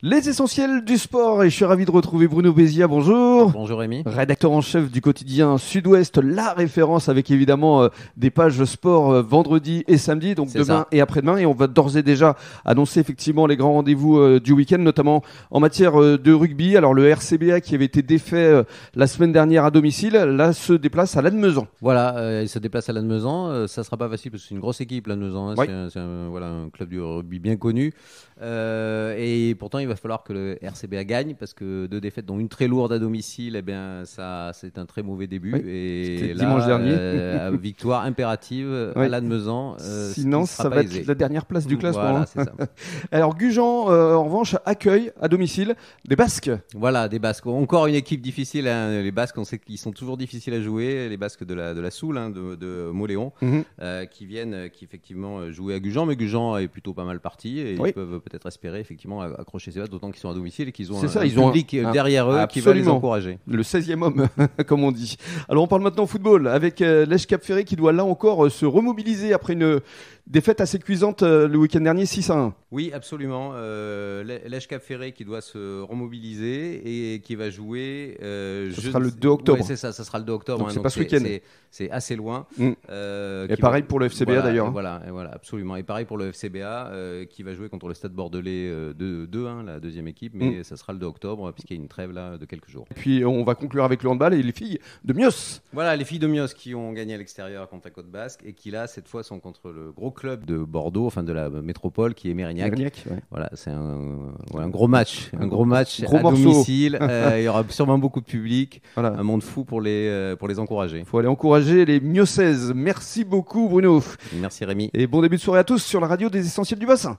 Les essentiels du sport et je suis ravi de retrouver Bruno Bézia, bonjour. Ah, bonjour Rémi. Rédacteur en chef du quotidien Sud-Ouest, la référence avec évidemment euh, des pages sport euh, vendredi et samedi, donc demain et après-demain et on va d'ores et déjà annoncer effectivement les grands rendez-vous euh, du week-end, notamment en matière de rugby. Alors le RCBA qui avait été défait la semaine dernière à domicile, là se déplace à Lannemezan. Voilà, il se déplace à Lannemezan, ça sera pas facile parce que c'est une grosse équipe Lannemezan, hein. c'est un, un club du rugby bien connu et pourtant il il va falloir que le RCBA gagne parce que deux défaites, dont une très lourde à domicile, eh bien, ça, c'est un très mauvais début. et dimanche dernier, euh, victoire impérative à l'Admezan. Euh, Sinon, ça va être la dernière place du classement. Voilà, hein. ça. Alors, Gujan, euh, en revanche, accueille à domicile des Basques. Voilà, des Basques. Encore une équipe difficile. Hein. Les Basques, on sait qu'ils sont toujours difficiles à jouer. Les Basques de la, de la Soule, hein, de, Moléon, mhm. qui viennent, qui effectivement jouer à Gujan. Mais Gujan est plutôt pas mal parti et ils peuvent peut-être espérer effectivement accrocher d'autant qu'ils sont à domicile et qu'ils ont un, ça, ils ont public derrière eux qui va les encourager. Le 16e homme, comme on dit. Alors on parle maintenant au football avec euh, Lèche Cap Ferré qui doit là encore euh, se remobiliser après une Défaite assez cuisante euh, le week-end dernier, 6 à 1. Oui, absolument. Euh, Ferré qui doit se remobiliser et qui va jouer. ce euh, sera le 2 octobre. c'est ça, ça sera le 2 octobre. Donc, hein, c'est pas ce week-end. C'est assez loin. Mm. Euh, et pareil pour le FCBA d'ailleurs. Hein. Voilà, voilà, absolument. Et pareil pour le FCBA qui va jouer contre le Stade Bordelais 2-1, la deuxième équipe, mais ce mm. ça sera le 2 octobre puisqu'il y a une trêve là de quelques jours. Et puis on va conclure avec le handball et les filles de Mios. Voilà, les filles de Mios qui ont gagné à l'extérieur contre la Côte Basque et qui là, cette fois, sont contre le gros club de Bordeaux, enfin de la métropole, qui est Mérignac. Voilà, c'est un, gros match, un, gros match à domicile. Euh, il y aura sûrement beaucoup de public, voilà. un monde fou pour les euh, pour les encourager. Il faut aller encourager les miocèses Merci beaucoup Bruno. Merci Rémi. Et bon début de soirée à tous sur la radio des Essentiels du Bassin.